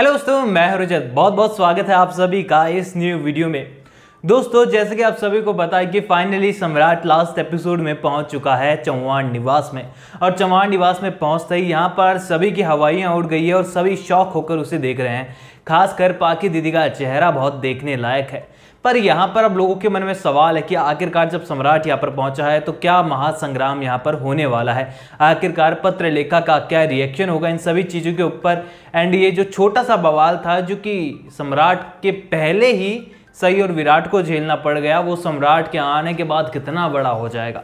hello दोस्तों मैं रजत बहुत बहुत स्वागत है आप सभी का इस न्यू वीडियो में दोस्तों जैसे कि आप सभी को पता है कि फाइनली सम्राट लास्ट एपिसोड में पहुंच चुका है चौहान निवास में और चौहान निवास में पहुंचते ही यहाँ पर सभी की हवाइयाँ उड़ गई है और सभी शौक होकर उसे देख रहे हैं खासकर पाकि दीदी का चेहरा बहुत देखने लायक है पर यहाँ पर अब लोगों के मन में सवाल है कि आखिरकार जब सम्राट यहाँ पर पहुंचा है तो क्या महासंग्राम यहाँ पर होने वाला है आखिरकार पत्र लेखा का क्या रिएक्शन होगा इन सभी चीज़ों के ऊपर एंड ये जो छोटा सा बवाल था जो कि सम्राट के पहले ही सही और विराट को झेलना पड़ गया वो सम्राट के आने के बाद कितना बड़ा हो जाएगा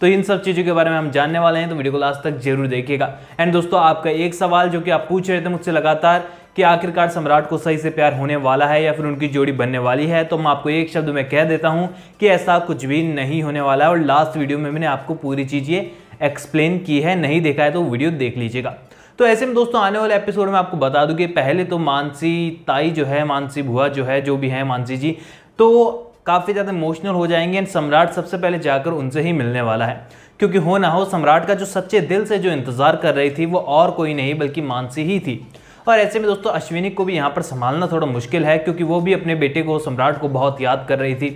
तो इन सब चीज़ों के बारे में हम जानने वाले हैं तो वीडियो को लास्ट तक जरूर देखिएगा एंड दोस्तों आपका एक सवाल जो कि आप पूछ रहे थे मुझसे लगातार कि आखिरकार सम्राट को सही से प्यार होने वाला है या फिर उनकी जोड़ी बनने वाली है तो मैं आपको एक शब्द में कह देता हूँ कि ऐसा कुछ भी नहीं होने वाला है और लास्ट वीडियो में मैंने आपको पूरी चीज़ ये एक्सप्लेन की है नहीं देखा है तो वीडियो देख लीजिएगा तो ऐसे में दोस्तों आने वाले एपिसोड में आपको बता दूं कि पहले तो मानसी ताई जो है मानसी भुआ जो है जो भी है मानसी जी तो काफ़ी ज़्यादा इमोशनल हो जाएंगे एंड सम्राट सबसे पहले जाकर उनसे ही मिलने वाला है क्योंकि हो ना हो सम्राट का जो सच्चे दिल से जो इंतज़ार कर रही थी वो और कोई नहीं बल्कि मानसी ही थी और ऐसे में दोस्तों अश्विनी को भी यहाँ पर संभालना थोड़ा मुश्किल है क्योंकि वो भी अपने बेटे को सम्राट को बहुत याद कर रही थी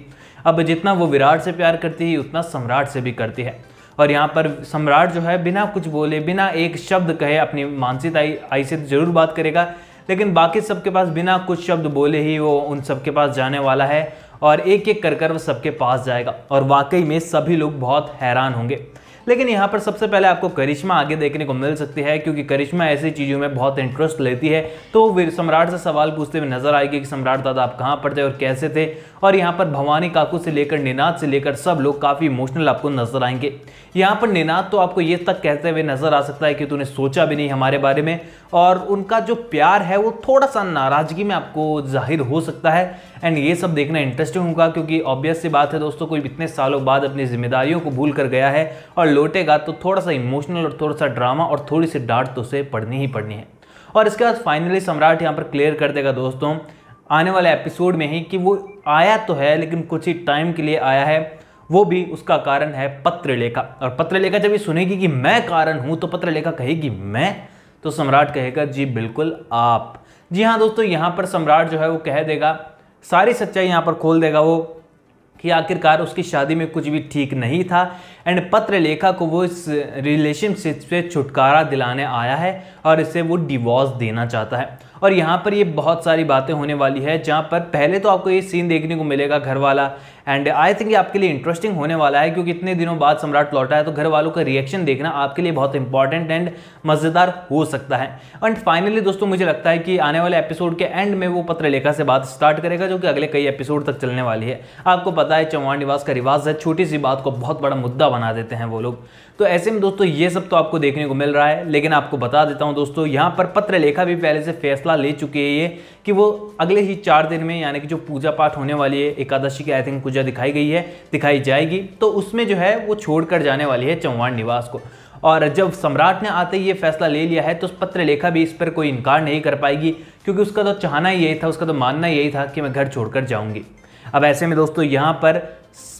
अब जितना वो विराट से प्यार करती है उतना सम्राट से भी करती है और यहाँ पर सम्राट जो है बिना कुछ बोले बिना एक शब्द कहे अपनी मानसिक आई आई से जरूर बात करेगा लेकिन बाकी सबके पास बिना कुछ शब्द बोले ही वो उन सबके पास जाने वाला है और एक एक कर कर वो सबके पास जाएगा और वाकई में सभी लोग बहुत हैरान होंगे लेकिन यहाँ पर सबसे पहले आपको करिश्मा आगे देखने को मिल सकती है क्योंकि करिश्मा ऐसी चीज़ों में बहुत इंटरेस्ट लेती है तो वीर सम्राट से सवाल पूछते हुए नजर आएगी कि सम्राट दादा आप कहाँ थे और कैसे थे और यहाँ पर भवानी काकू से लेकर निनाद से लेकर सब लोग काफ़ी इमोशनल आपको नजर आएंगे यहाँ पर निनाद तो आपको ये तक कहते हुए नजर आ सकता है कि तूने सोचा भी नहीं हमारे बारे में और उनका जो प्यार है वो थोड़ा सा नाराज़गी में आपको जाहिर हो सकता है एंड ये सब देखना इंटरेस्टिंग होगा क्योंकि ऑब्वियस सी बात है दोस्तों कोई इतने सालों बाद अपनी जिम्मेदारियों को भूल कर गया है और लौटेगा तो थोड़ा सा इमोशनल और थोड़ा सा ड्रामा और थोड़ी सी डांट तो उसे पढ़नी ही पड़नी है और इसके बाद फाइनली सम्राट यहाँ पर क्लियर कर देगा दोस्तों आने वाले एपिसोड में ही कि वो आया तो है लेकिन कुछ ही टाइम के लिए आया है वो भी उसका कारण है पत्रलेखा और पत्रलेखा जब ये सुनेगी कि मैं कारण हूँ तो पत्रलेखा कहेगी मैं तो सम्राट कहेगा जी बिल्कुल आप जी हाँ दोस्तों यहाँ पर सम्राट जो है वो कह देगा सारी सच्चाई यहाँ पर खोल देगा वो कि आखिरकार उसकी शादी में कुछ भी ठीक नहीं था एंड पत्र लेखा को वो इस रिलेशनशिप से छुटकारा दिलाने आया है और इसे वो डिवोर्स देना चाहता है और यहाँ पर ये बहुत सारी बातें होने वाली है जहाँ पर पहले तो आपको ये सीन देखने को मिलेगा घर वाला एंड आई थिंक ये आपके लिए इंटरेस्टिंग होने वाला है क्योंकि इतने दिनों बाद सम्राट लौटा है तो घर वालों का रिएक्शन देखना आपके लिए बहुत इंपॉर्टेंट एंड मज़ेदार हो सकता है एंड फाइनली दोस्तों मुझे लगता है कि आने वाले एपिसोड के एंड में वो पत्रलेखा से बात स्टार्ट करेगा जो कि अगले कई एपिसोड तक चलने वाली है आपको पता है चौहान निवास का रिवाज है छोटी सी बात को बहुत बड़ा मुद्दा बना देते हैं वो लोग तो ऐसे में दोस्तों ये सब तो आपको देखने को मिल रहा है लेकिन आपको बता देता हूँ दोस्तों यहाँ पर पत्र लेखा भी पहले से फैसला ले चुके हैं ये कि वो अगले ही चार दिन में यानी कि जो पूजा पाठ होने वाली है एकादशी की आई थिंक पूजा दिखाई गई है दिखाई जाएगी तो उसमें जो है वो छोड़कर जाने वाली है चौहान निवास को और जब सम्राट ने आते ही ये फैसला ले लिया है तो पत्र लेखा भी इस पर कोई इनकार नहीं कर पाएगी क्योंकि उसका तो चाहना यही था उसका तो मानना यही था कि मैं घर छोड़कर जाऊंगी अब ऐसे में दोस्तों यहाँ पर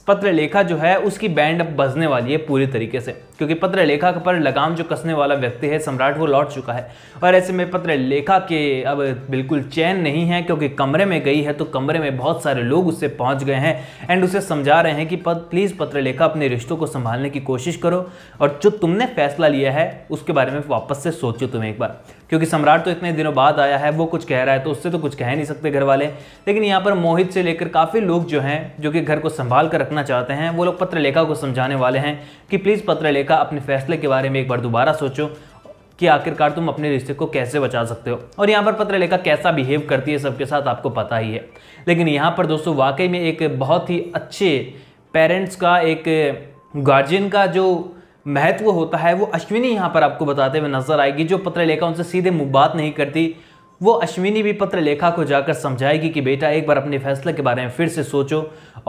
पत्र लेखा जो है उसकी बैंड अब बजने वाली है पूरी तरीके से क्योंकि पत्र लेखा पर लगाम जो कसने वाला व्यक्ति है सम्राट वो लौट चुका है और ऐसे में पत्र लेखा के अब बिल्कुल चैन नहीं है क्योंकि कमरे में गई है तो कमरे में बहुत सारे लोग उससे पहुंच गए हैं एंड उसे समझा रहे हैं कि पत, प्लीज़ पत्र लेखा अपने रिश्तों को संभालने की कोशिश करो और जो तुमने फैसला लिया है उसके बारे में वापस से सोचो तुम्हें एक बार क्योंकि सम्राट तो इतने दिनों बाद आया है वो कुछ कह रहा है तो उससे तो कुछ कह नहीं सकते घर वाले लेकिन यहाँ पर मोहित से लेकर काफ़ी लोग जो हैं जो कि घर को संभाल संभाल कर रखना चाहते हैं वो लोग पत्रलेखा को समझाने वाले हैं कि प्लीज़ पत्रलेखा अपने फैसले के बारे में एक बार दोबारा सोचो कि आखिरकार तुम अपने रिश्ते को कैसे बचा सकते हो और यहाँ पर पत्रलेखा कैसा बिहेव करती है सबके साथ आपको पता ही है लेकिन यहाँ पर दोस्तों वाकई में एक बहुत ही अच्छे पेरेंट्स का एक गार्जियन का जो महत्व होता है वो अश्विनी यहाँ पर आपको बताते हुए नजर आएगी जो पत्रलेखा उनसे सीधे मुबात नहीं करती वो अश्विनी भी पत्र लेखा को जाकर समझाएगी कि बेटा एक बार अपने फैसले के बारे में फिर से सोचो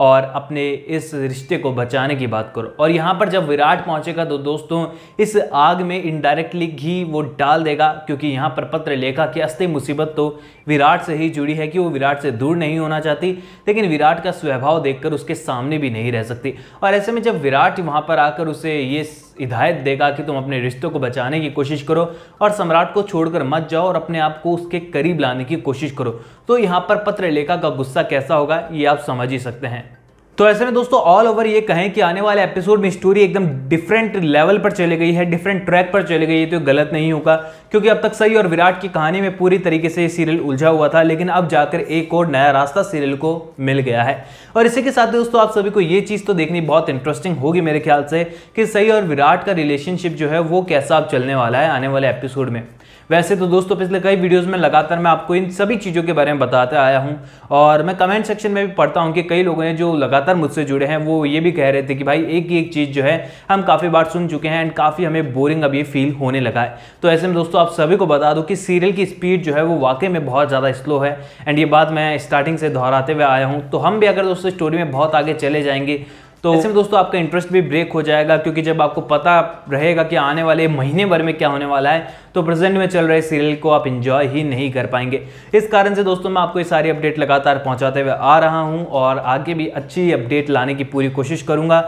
और अपने इस रिश्ते को बचाने की बात करो और यहाँ पर जब विराट पहुँचेगा तो दोस्तों इस आग में इनडायरेक्टली घी वो डाल देगा क्योंकि यहाँ पर पत्र लेखा की असली मुसीबत तो विराट से ही जुड़ी है कि वो विराट से दूर नहीं होना चाहती लेकिन विराट का स्वभाव देखकर उसके सामने भी नहीं रह सकती और ऐसे में जब विराट वहाँ पर आकर उसे ये हिदायत देगा कि तुम अपने रिश्तों को बचाने की कोशिश करो और सम्राट को छोड़कर मत जाओ और अपने आप को उसके करीब लाने की कोशिश करो तो यहाँ पर पत्र लेखा का गुस्सा कैसा होगा ये आप समझ ही सकते हैं तो ऐसे में दोस्तों ऑल ओवर ये कहें कि आने वाले एपिसोड में स्टोरी एकदम डिफरेंट लेवल पर चली गई है डिफरेंट ट्रैक पर चली गई है तो गलत नहीं होगा क्योंकि अब तक सही और विराट की कहानी में पूरी तरीके से ये सीरियल उलझा हुआ था लेकिन अब जाकर एक और नया रास्ता सीरियल को मिल गया है और इसी के साथ दोस्तों आप सभी को ये चीज़ तो देखनी बहुत इंटरेस्टिंग होगी मेरे ख्याल से कि सही और विराट का रिलेशनशिप जो है वो कैसा अब चलने वाला है आने वाले एपिसोड में वैसे तो दोस्तों पिछले कई वीडियोज़ में लगातार मैं आपको इन सभी चीज़ों के बारे में बताते आया हूँ और मैं कमेंट सेक्शन में भी पढ़ता हूँ कि कई लोग हैं जो लगातार मुझसे जुड़े हैं वो ये भी कह रहे थे कि भाई एक ही एक चीज़ जो है हम काफ़ी बार सुन चुके हैं एंड काफ़ी हमें बोरिंग अभी फील होने लगा है तो ऐसे में दोस्तों आप सभी को बता दो कि सीरियल की स्पीड जो है वो वाकई में बहुत ज़्यादा स्लो है एंड ये बात मैं स्टार्टिंग से दोहराते हुए आया हूँ तो हम भी अगर दोस्तों स्टोरी में बहुत आगे चले जाएंगे तो ऐसे में दोस्तों आपका इंटरेस्ट भी ब्रेक हो जाएगा क्योंकि जब आपको पता रहेगा कि आने वाले महीने भर में क्या होने वाला है तो प्रेजेंट में चल रहे सीरियल को आप इंजॉय ही नहीं कर पाएंगे इस कारण से दोस्तों मैं आपको ये सारी अपडेट लगातार पहुँचाते हुए आ रहा हूँ और आगे भी अच्छी अपडेट लाने की पूरी कोशिश करूँगा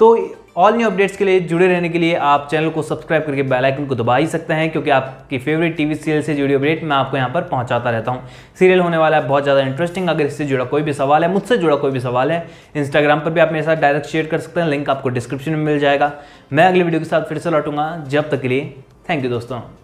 तो ऑल न्यू अपडेट्स के लिए जुड़े रहने के लिए आप चैनल को सब्सक्राइब करके बेल आइकन को दबा ही सकते हैं क्योंकि आपकी फेवरेट टीवी सीरियल से जुड़ी अपडेट मैं आपको यहाँ पर पहुँचाता रहता हूँ सीरियल होने वाला है बहुत ज़्यादा इंटरेस्टिंग अगर इससे जुड़ा कोई भी सवाल है मुझसे जुड़ा कोई भी सवाल है इंस्टाग्राम पर भी आप मेरे साथ डायरेक्ट शेयर कर सकते हैं लिंक आपको डिस्क्रिप्शन में मिल जाएगा मैं अगली वीडियो के साथ फिर से लौटूंगा जब तक के लिए थैंक यू दोस्तों